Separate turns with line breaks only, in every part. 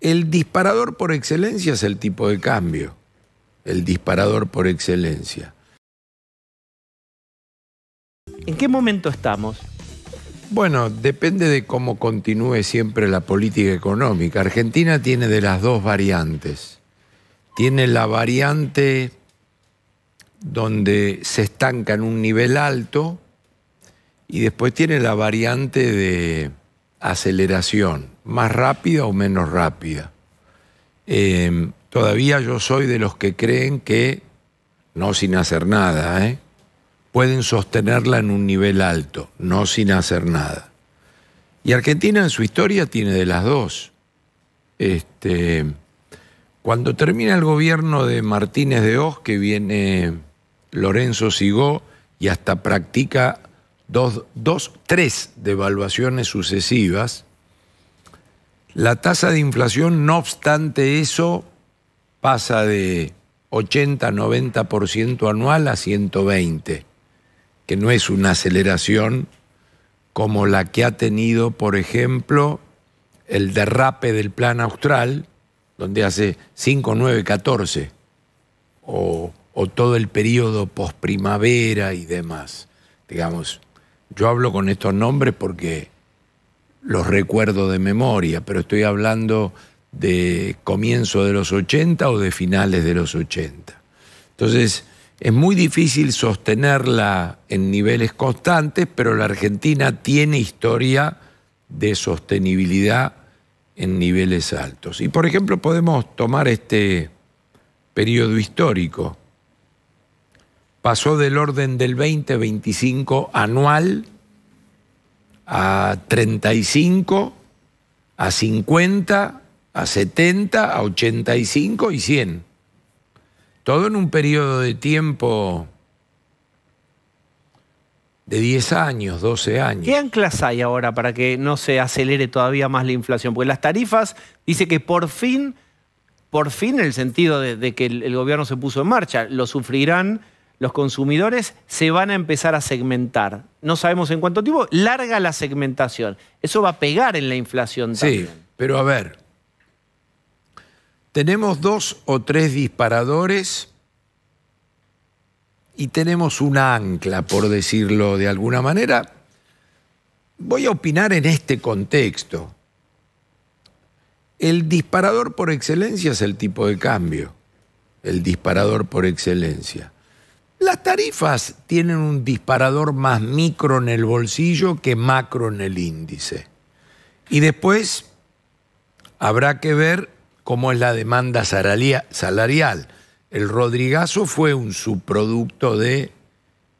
El disparador por excelencia es el tipo de cambio. El disparador por excelencia. ¿En qué momento estamos? Bueno, depende de cómo continúe siempre la política económica. Argentina tiene de las dos variantes. Tiene la variante donde se estanca en un nivel alto y después tiene la variante de aceleración, más rápida o menos rápida. Em, todavía yo soy de los que creen que, no sin hacer nada, ¿eh? pueden sostenerla en un nivel alto, no sin hacer nada. Y Argentina en su historia tiene de las dos. Este, cuando termina el gobierno de Martínez de Oz, que viene Lorenzo Sigó y hasta practica dos, dos, tres devaluaciones sucesivas, la tasa de inflación, no obstante eso, pasa de 80-90% anual a 120, que no es una aceleración como la que ha tenido, por ejemplo, el derrape del plan austral, donde hace 5, 9, 14, o, todo el periodo posprimavera y demás. Digamos, yo hablo con estos nombres porque los recuerdo de memoria, pero estoy hablando de comienzo de los 80 o de finales de los 80. Entonces, es muy difícil sostenerla en niveles constantes, pero la Argentina tiene historia de sostenibilidad en niveles altos. Y por ejemplo podemos tomar este periodo histórico pasó del orden del 20-25 anual a 35, a 50, a 70, a 85 y 100. Todo en un periodo de tiempo de 10 años,
12 años. ¿Qué anclas hay ahora para que no se acelere todavía más la inflación? Porque las tarifas dice que por fin, por fin en el sentido de, que el, gobierno se puso en marcha, lo sufrirán los consumidores se van a empezar a segmentar. No sabemos en cuánto tiempo, larga la segmentación. Eso va a pegar en la inflación también. Sí,
pero a ver, tenemos dos o tres disparadores y tenemos una ancla, por decirlo de alguna manera. Voy a opinar en este contexto. El disparador por excelencia es el tipo de cambio. El disparador por excelencia. Las tarifas tienen un disparador más micro en el bolsillo que macro en el índice. Y después habrá que ver cómo es la demanda salarial. El Rodrigazo fue un subproducto de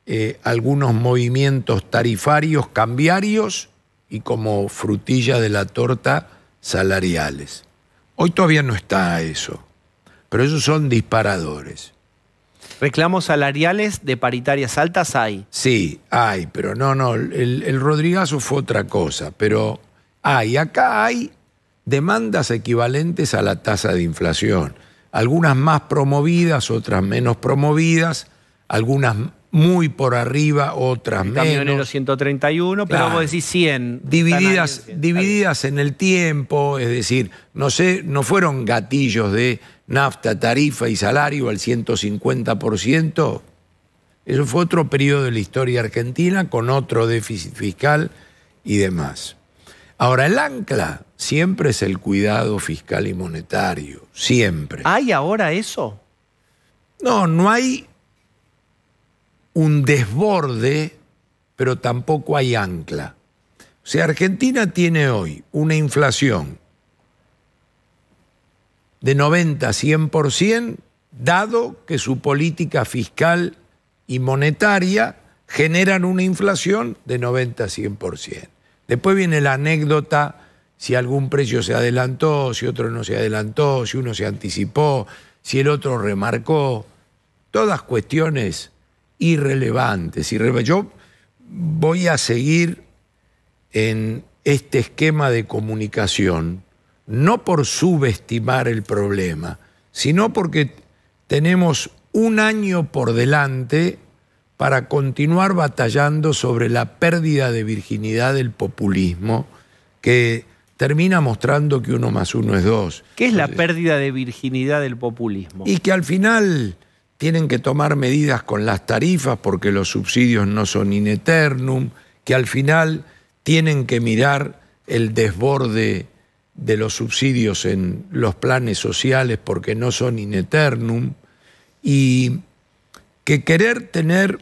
eh, algunos movimientos tarifarios cambiarios y como frutilla de la torta salariales. Hoy todavía no está eso, pero esos son disparadores. Reclamos salariales de paritarias altas hay. Sí, hay, pero no, no, el, Rodrigazo fue otra cosa, pero hay, acá hay demandas equivalentes a la tasa de inflación, algunas más promovidas, otras menos promovidas, algunas muy por arriba, otras menos. Camionero
131, pero vos decís 100. Divididas,
divididas en el tiempo, es decir, no sé, no fueron gatillos de nafta, tarifa y salario al 150%. Eso fue otro periodo de la historia argentina con otro déficit fiscal y demás. Ahora, el ancla siempre es el cuidado fiscal y monetario, siempre.
¿Hay ahora eso? No, no
hay un desborde, pero tampoco hay ancla. O sea, Argentina tiene hoy una inflación de 90 a 100%, dado que su política fiscal y monetaria generan una inflación de 90 a 100%. Después viene la anécdota si algún precio se adelantó, si otro no se adelantó, si uno se anticipó, si el otro remarcó. Todas cuestiones irrelevantes. Yo voy a seguir en este esquema de comunicación no por subestimar el problema, sino porque tenemos un año por delante para continuar batallando sobre la pérdida de virginidad del populismo que termina mostrando que uno más uno es dos.
¿Qué es la pérdida de virginidad del populismo?
Y que al final tienen que tomar medidas con las tarifas porque los subsidios no son in eternum, que al final tienen que mirar el desborde de los subsidios en los planes sociales porque no son in eternum, y que querer tener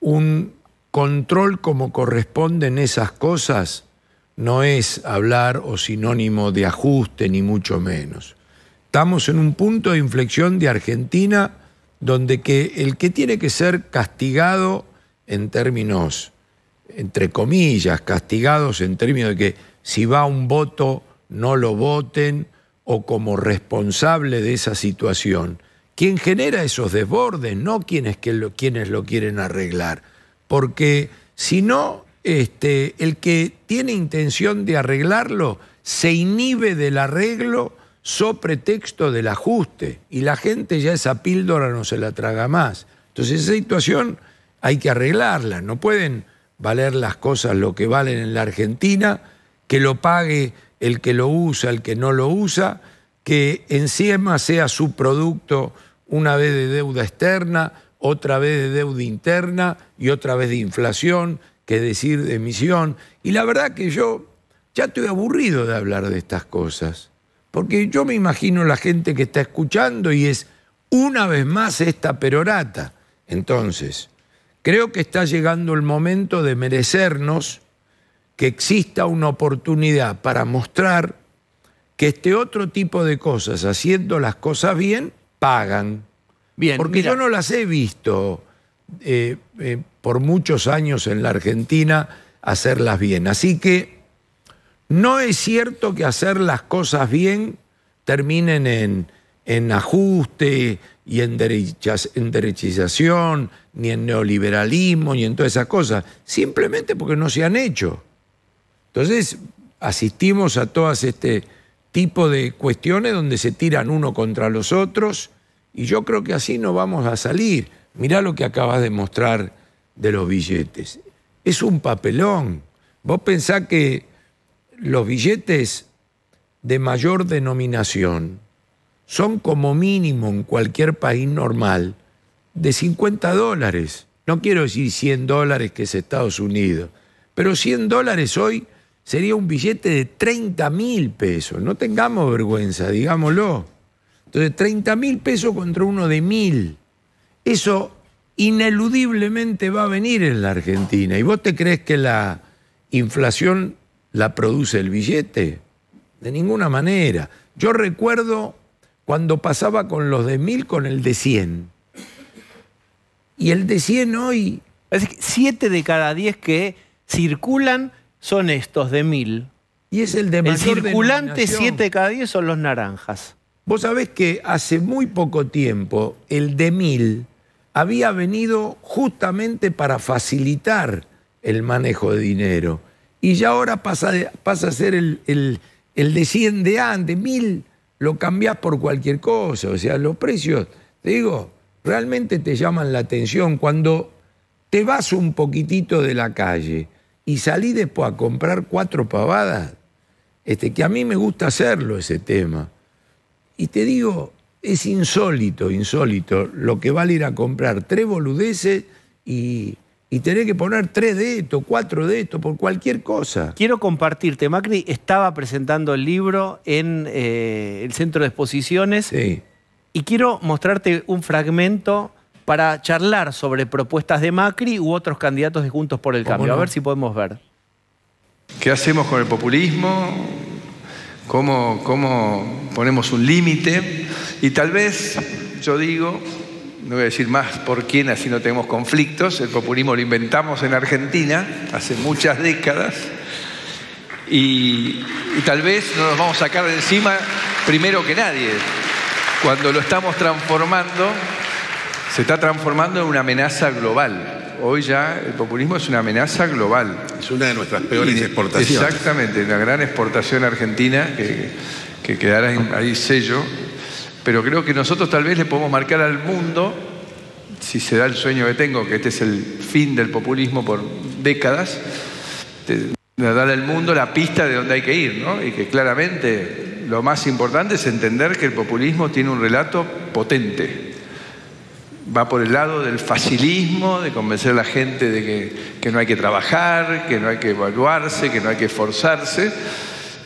un control como corresponden esas cosas no es hablar o sinónimo de ajuste, ni mucho menos. Estamos en un punto de inflexión de Argentina donde que el que tiene que ser castigado en términos, entre comillas, castigados en términos de que si va un voto no lo voten o como responsable de esa situación. Quien genera esos desbordes, no quienes, lo, lo quieren arreglar. Porque si no, este, el que tiene intención de arreglarlo se inhibe del arreglo so pretexto del ajuste. Y la gente ya esa píldora no se la traga más. Entonces esa situación hay que arreglarla. No pueden valer las cosas lo que valen en la Argentina, que lo pague el que lo usa, el que no lo usa, que encima sea su producto una vez de deuda externa, otra vez de deuda interna y otra vez de inflación, que decir de emisión. Y la verdad que yo ya estoy aburrido de hablar de estas cosas, porque yo me imagino la gente que está escuchando y es una vez más esta perorata. Entonces, creo que está llegando el momento de merecernos que exista una oportunidad para mostrar que este otro tipo de cosas, haciendo las cosas bien, pagan. Porque yo no las he visto eh, eh, por muchos años en la Argentina hacerlas bien. Así que no es cierto que hacer las cosas bien terminen en, en ajuste y en, en, derechización, ni en neoliberalismo, ni en todas esas cosas. Simplemente porque no se han hecho. Entonces, asistimos a todas este tipo de cuestiones donde se tiran uno contra los otros y yo creo que así no vamos a salir. Mirá lo que acabas de mostrar de los billetes. Es un papelón. Vos pensás que los billetes de mayor denominación son como mínimo en cualquier país normal de 50 dólares. No quiero decir 100 dólares que es Estados Unidos, pero 100 dólares hoy sería un billete de 30 mil pesos. No tengamos vergüenza, digámoslo. Entonces, 30 mil pesos contra uno de mil. Eso ineludiblemente va a venir en la Argentina. ¿Y vos te crees que la inflación la produce el billete? De ninguna manera. Yo recuerdo cuando pasaba con los de mil con el de 100. Y el de 100 hoy... Es que 7 de cada 10 que
circulan son estos de mil. Y es el de mil. El circulante 7 cada
10 son los naranjas. Vos sabés que hace muy poco tiempo el de mil había venido justamente para facilitar el manejo de dinero. Y ya ahora pasa, pasa a ser el, el, el de 100 de antes, mil lo cambiás por cualquier cosa. O sea, los precios, te digo, realmente te llaman la atención cuando te vas un poquitito de la calle y salí después a comprar cuatro pavadas, este, que a mí me gusta hacerlo ese tema. Y te digo, es insólito, insólito, lo que vale ir a comprar tres boludeces y, y tener que poner tres de esto, cuatro de esto, por cualquier cosa.
Quiero compartirte, Macri estaba presentando el libro en eh, el centro de exposiciones y quiero mostrarte un fragmento para charlar sobre propuestas de Macri u otros candidatos de Juntos por el Cambio. A ver si podemos
ver. ¿Qué hacemos con el populismo? ¿Cómo, ponemos un límite? Y tal vez, yo digo, no voy a decir más por quién, así no tenemos conflictos, el populismo lo inventamos en Argentina hace muchas décadas y, y tal vez no nos vamos a sacar de encima primero que nadie, cuando lo estamos transformando se está transformando en una amenaza global. Hoy ya el populismo es una amenaza global. Es una de nuestras peores exportaciones. Exactamente, una gran exportación argentina que, quedará ahí sello. Pero creo que nosotros tal vez le podemos marcar al mundo, si se da el sueño que tengo, que este es el fin del populismo por décadas, dar darle al mundo la pista de dónde hay que ir, ¿no? Y que claramente lo más importante es entender que el populismo tiene un relato potente va por el lado del facilismo, de convencer a la gente de que, no hay que trabajar, que no hay que evaluarse, que no hay que esforzarse.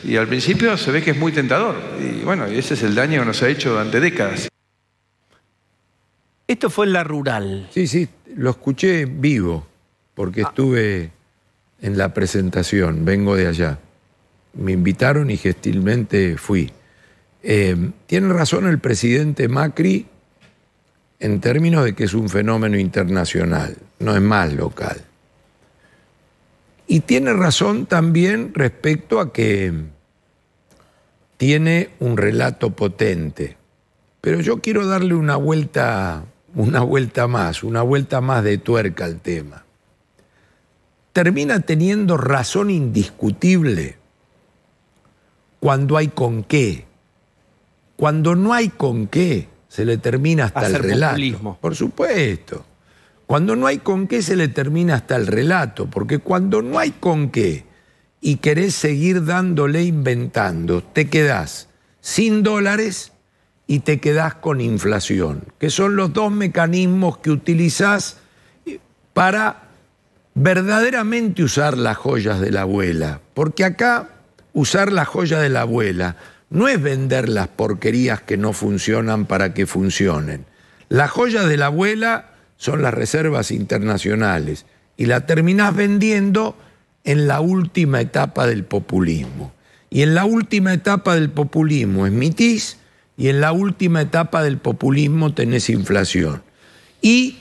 Y al principio se ve que es muy tentador. Y bueno, ese es el daño que nos ha hecho durante décadas.
Esto fue en la rural. Sí, sí, lo escuché vivo, porque ah. estuve en la presentación, vengo de allá. Me invitaron y gestilmente fui. Eh, tiene razón el presidente Macri en términos de que es un fenómeno internacional, no es más local. Y tiene razón también respecto a que tiene un relato potente. Pero yo quiero darle una vuelta, una vuelta más, una vuelta más de tuerca al tema. Termina teniendo razón indiscutible cuando hay con qué. Cuando no hay con qué, se le termina hasta el relato. Por supuesto. Cuando no hay con qué, se le termina hasta el relato, porque cuando no hay con qué y querés seguir dándole inventando, te quedás sin dólares y te quedás con inflación, que son los dos mecanismos que utilizás para verdaderamente usar las joyas de la abuela, porque acá usar la joya de la abuela no es vender las porquerías que no funcionan para que funcionen. Las joyas de la abuela son las reservas internacionales y la terminás vendiendo en la última etapa del populismo. Y en la última etapa del populismo es mitis y en la última etapa del populismo tenés inflación. Y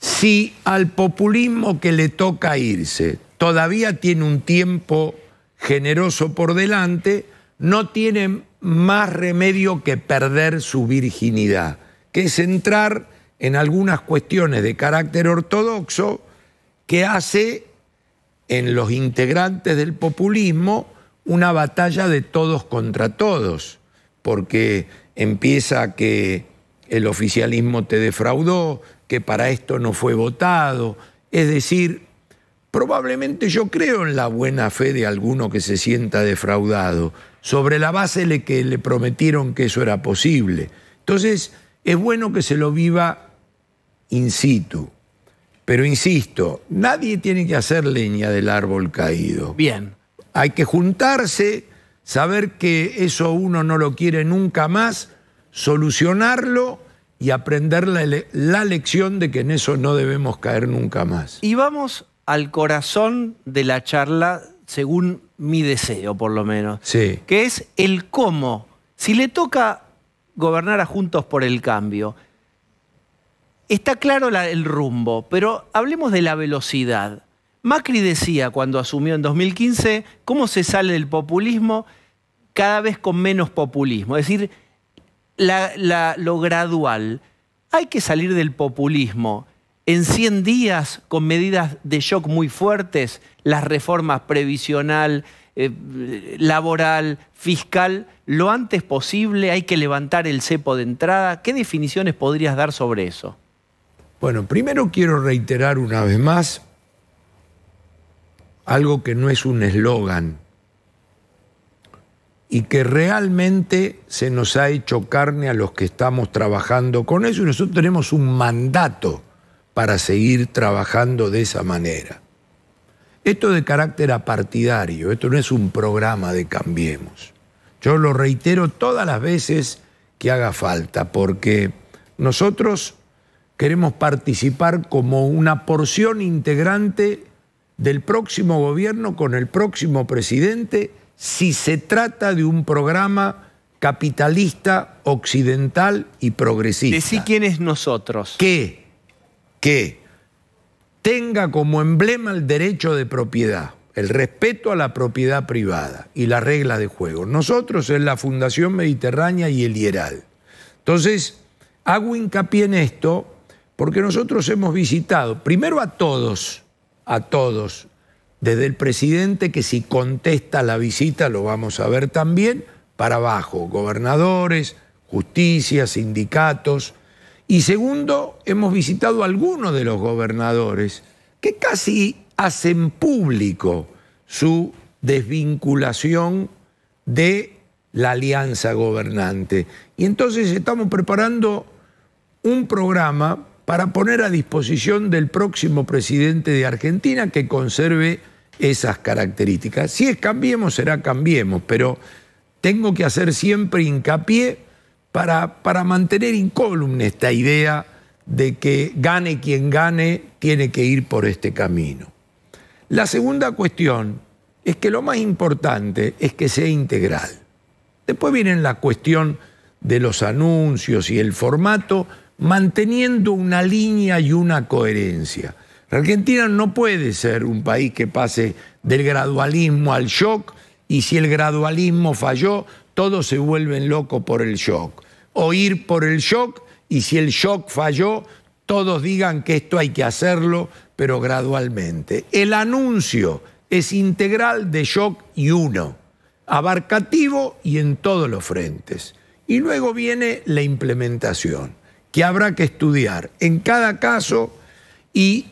si al populismo que le toca irse todavía tiene un tiempo generoso por delante, no tiene más remedio que perder su virginidad, que es entrar en algunas cuestiones de carácter ortodoxo que hace en los integrantes del populismo una batalla de todos contra todos, porque empieza que el oficialismo te defraudó, que para esto no fue votado, es decir, probablemente yo creo en la buena fe de alguno que se sienta defraudado, sobre la base de que le prometieron que eso era posible. Entonces, es bueno que se lo viva in situ. Pero insisto, nadie tiene que hacer leña del árbol caído. Bien. Hay que juntarse, saber que eso uno no lo quiere nunca más, solucionarlo y aprender la, la, lección de que en eso no debemos caer nunca más.
Y vamos al corazón de la charla según mi deseo, por lo menos. Que es el cómo. Si le toca gobernar a Juntos por el Cambio, está claro el rumbo, pero hablemos de la velocidad. Macri decía cuando asumió en 2015 cómo se sale del populismo cada vez con menos populismo, es decir, lo gradual. Hay que salir del populismo en 100 días con medidas de shock muy fuertes, las reformas previsional, eh, laboral, fiscal, lo antes posible, hay que levantar el cepo de entrada. ¿Qué definiciones podrías dar sobre eso?
Bueno, primero quiero reiterar una vez más algo que no es un eslogan y que realmente se nos ha hecho carne a los que estamos trabajando con eso y nosotros tenemos un mandato para seguir trabajando de esa manera. Esto de carácter apartidario, esto no es un programa de Cambiemos. Yo lo reitero todas las veces que haga falta, porque nosotros queremos participar como una porción integrante del próximo gobierno con el próximo presidente si se trata de un programa capitalista, occidental y progresista. Decí quién es nosotros. ¿Qué? que tenga como emblema el derecho de propiedad, el respeto a la propiedad privada y la regla de juego. Nosotros es la Fundación Mediterránea y el IERAL. Entonces, hago hincapié en esto porque nosotros hemos visitado, primero a todos, a todos, desde el presidente que si contesta la visita lo vamos a ver también, para abajo, gobernadores, justicia, sindicatos, y segundo, hemos visitado a algunos de los gobernadores que casi hacen público su desvinculación de la alianza gobernante. Y entonces estamos preparando un programa para poner a disposición del próximo presidente de Argentina que conserve esas características. Si es cambiemos, será cambiemos, pero tengo que hacer siempre hincapié para, mantener incólume esta idea de que gane quien gane, tiene que ir por este camino. La segunda cuestión es que lo más importante es que sea integral. Después viene la cuestión de los anuncios y el formato, manteniendo una línea y una coherencia. La Argentina no puede ser un país que pase del gradualismo al shock y si el gradualismo falló, todos se vuelven locos por el shock o ir por el shock y si el shock falló, todos digan que esto hay que hacerlo, pero gradualmente. El anuncio es integral de shock y uno, abarcativo y en todos los frentes. Y luego viene la implementación, que habrá que estudiar en cada caso y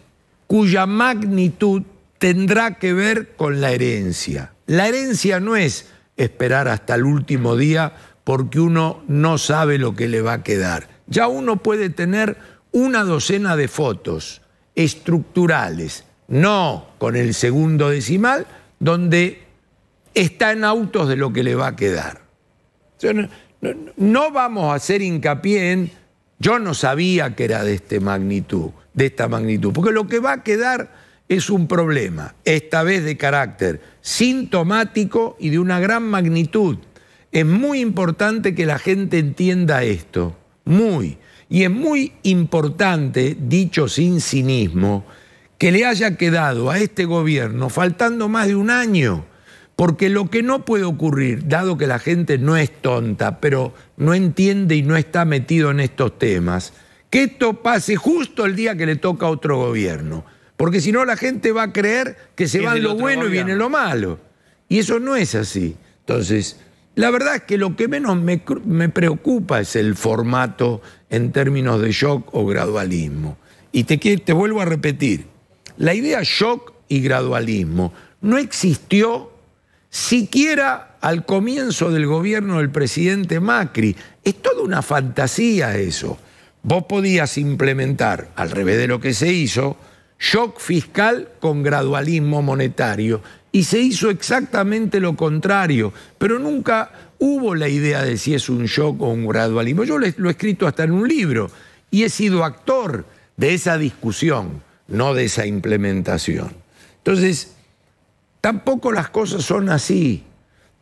cuya magnitud tendrá que ver con la herencia. La herencia no es esperar hasta el último día porque uno no sabe lo que le va a quedar. Ya uno puede tener una docena de fotos estructurales, no con el segundo decimal, donde está en autos de lo que le va a quedar. No, vamos a hacer hincapié en, yo no sabía que era de, este magnitud, de esta magnitud, porque lo que va a quedar es un problema, esta vez de carácter sintomático y de una gran magnitud, es muy importante que la gente entienda esto, muy. Y es muy importante, dicho sin cinismo, que le haya quedado a este gobierno faltando más de un año. Porque lo que no puede ocurrir, dado que la gente no es tonta, pero no entiende y no está metido en estos temas, que esto pase justo el día que le toca a otro gobierno. Porque si no, la gente va a creer que se va lo bueno y viene lo malo. Y eso no es así. Entonces, la verdad es que lo que menos me, preocupa es el formato en términos de shock o gradualismo. Y te, te vuelvo a repetir, la idea shock y gradualismo no existió siquiera al comienzo del gobierno del presidente Macri. Es toda una fantasía eso. Vos podías implementar, al revés de lo que se hizo, shock fiscal con gradualismo monetario y se hizo exactamente lo contrario, pero nunca hubo la idea de si es un shock o un gradualismo. Yo lo he escrito hasta en un libro y he sido actor de esa discusión, no de esa implementación. Entonces, tampoco las cosas son así.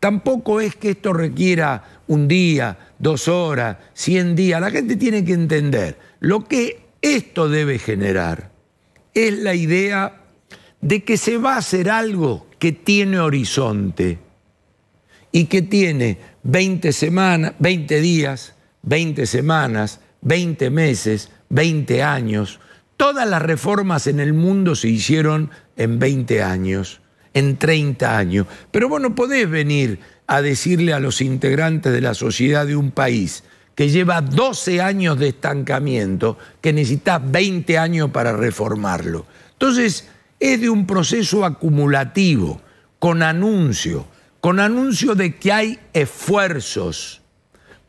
Tampoco es que esto requiera un día, dos horas, cien días. La gente tiene que entender lo que esto debe generar es la idea de que se va a hacer algo que tiene horizonte y que tiene 20 semanas, 20 días, 20 semanas, 20 meses, 20 años. Todas las reformas en el mundo se hicieron en 20 años, en 30 años. Pero vos no podés venir a decirle a los integrantes de la sociedad de un país que lleva 12 años de estancamiento que necesita 20 años para reformarlo. Entonces, es de un proceso acumulativo, con anuncio, con anuncio de que hay esfuerzos,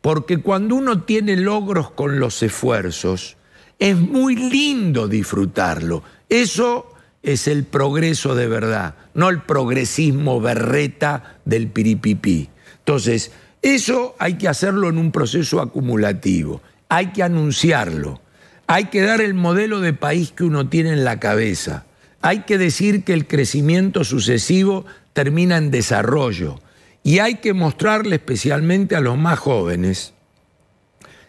porque cuando uno tiene logros con los esfuerzos, es muy lindo disfrutarlo. Eso es el progreso de verdad, no el progresismo berreta del piripipí. Entonces, eso hay que hacerlo en un proceso acumulativo, hay que anunciarlo, hay que dar el modelo de país que uno tiene en la cabeza hay que decir que el crecimiento sucesivo termina en desarrollo y hay que mostrarle especialmente a los más jóvenes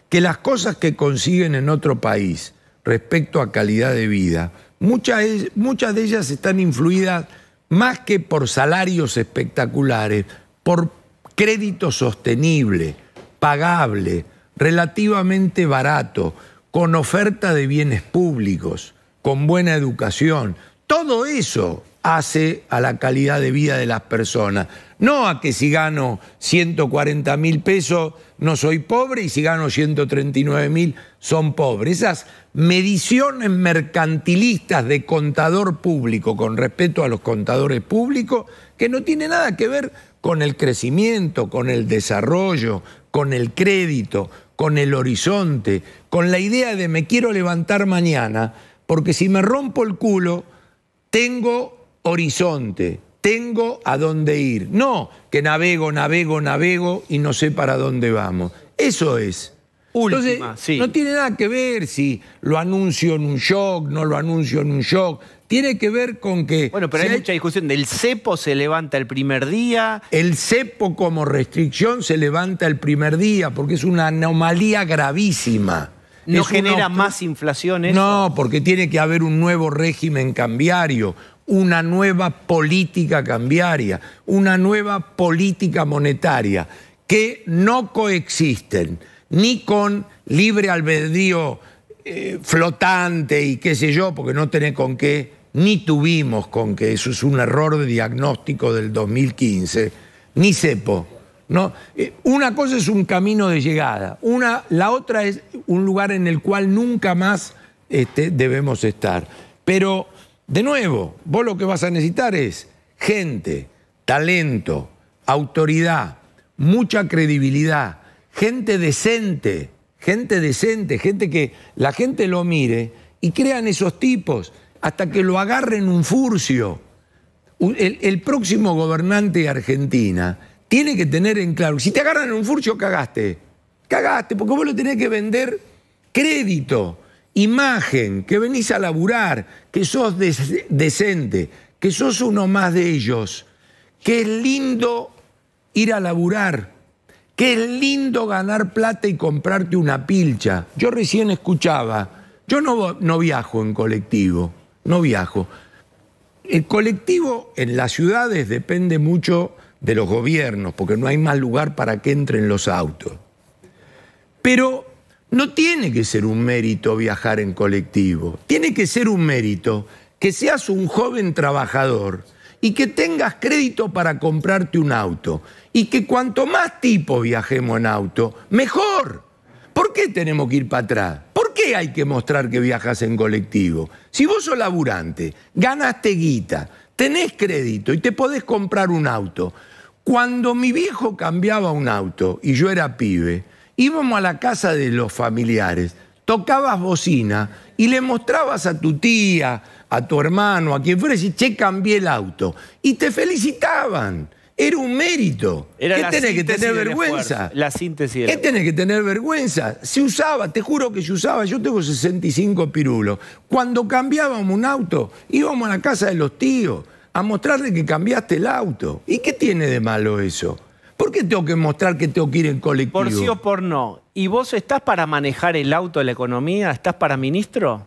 que las cosas que consiguen en otro país respecto a calidad de vida, muchas, e, muchas de ellas están influidas más que por salarios espectaculares, por crédito sostenible, pagable, relativamente barato, con oferta de bienes públicos, con buena educación, todo eso hace a la calidad de vida de las personas. No a que si gano 140 mil pesos no soy pobre y si gano 139 mil son pobres. Esas mediciones mercantilistas de contador público con respeto a los contadores públicos que no tienen nada que ver con el crecimiento, con el desarrollo, con el crédito, con el horizonte, con la idea de me quiero levantar mañana porque si me rompo el culo tengo horizonte, tengo a dónde ir. No que navego, navego, navego y no sé para dónde vamos. Eso es. Última, sí. no tiene nada que ver si lo anuncio en un shock, no lo anuncio en un shock. Tiene que ver con que... Bueno, pero hay, hay, mucha discusión ¿El cepo se levanta el primer día. El cepo como restricción se levanta el primer día porque es una anomalía gravísima
no genera más
inflación No, porque tiene que haber un nuevo régimen cambiario, una nueva política cambiaria, una nueva política monetaria, que no coexisten ni con libre albedrío eh, flotante y qué sé yo, porque no tenés con qué, ni tuvimos con qué, eso es un error de diagnóstico del 2015, ni sepo. ¿no? Eh, una cosa es un camino de llegada, una, la otra es un lugar en el cual nunca más este, debemos estar. Pero, de nuevo, vos lo que vas a necesitar es gente, talento, autoridad, mucha credibilidad, gente decente, gente decente, gente que la gente lo mire y crean esos tipos hasta que lo agarren un furcio. El, el próximo gobernante de Argentina tiene que tener en claro. Si te agarran en un furcio, cagaste. Cagaste, porque vos lo tenés que vender crédito, imagen, que venís a laburar, que sos decente, que sos uno más de ellos, que es lindo ir a laburar, que es lindo ganar plata y comprarte una pilcha. Yo recién escuchaba, yo no, no viajo en colectivo, no viajo. El colectivo en las ciudades depende mucho de los gobiernos, porque no hay más lugar para que entren los autos. Pero no tiene que ser un mérito viajar en colectivo, tiene que ser un mérito que seas un joven trabajador y que tengas crédito para comprarte un auto y que cuanto más tipo viajemos en auto, mejor. ¿Por qué tenemos que ir para atrás? ¿Por qué hay que mostrar que viajas en colectivo? Si vos sos laburante, ganaste guita, tenés crédito y te podés comprar un auto. Cuando mi viejo cambiaba un auto y yo era pibe, íbamos a la casa de los familiares, tocabas bocina y le mostrabas a tu tía, a tu hermano, a quien fuera, y che, cambié el auto. Y te felicitaban. Era un mérito. ¿Qué tenés que tener vergüenza?
la síntesis. ¿Qué
tenés que tener vergüenza? Se usaba, te juro que se usaba, yo tengo 65 pirulos. Cuando cambiábamos un auto, íbamos a la casa de los tíos a mostrarle que cambiaste el auto. ¿Y qué tiene de malo eso? ¿Por qué tengo que mostrar que tengo que ir en colectivo? Por sí o
por no. ¿Y vos estás para manejar el auto, de la economía? ¿Estás para ministro?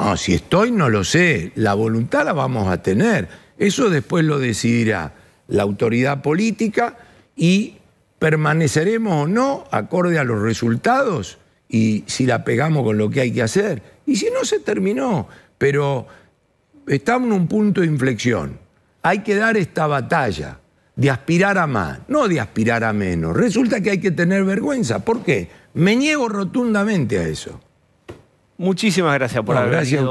No, si estoy no lo sé. La voluntad la vamos a tener. Eso después lo decidirá la autoridad política y permaneceremos o no acorde a los resultados y si la pegamos con lo que hay que hacer. Y si no, se terminó. Pero estamos en un punto de inflexión. Hay que dar esta batalla de aspirar a más, no de aspirar a menos. Resulta que hay que tener vergüenza. ¿Por qué? Me niego rotundamente a eso.
Muchísimas gracias por haber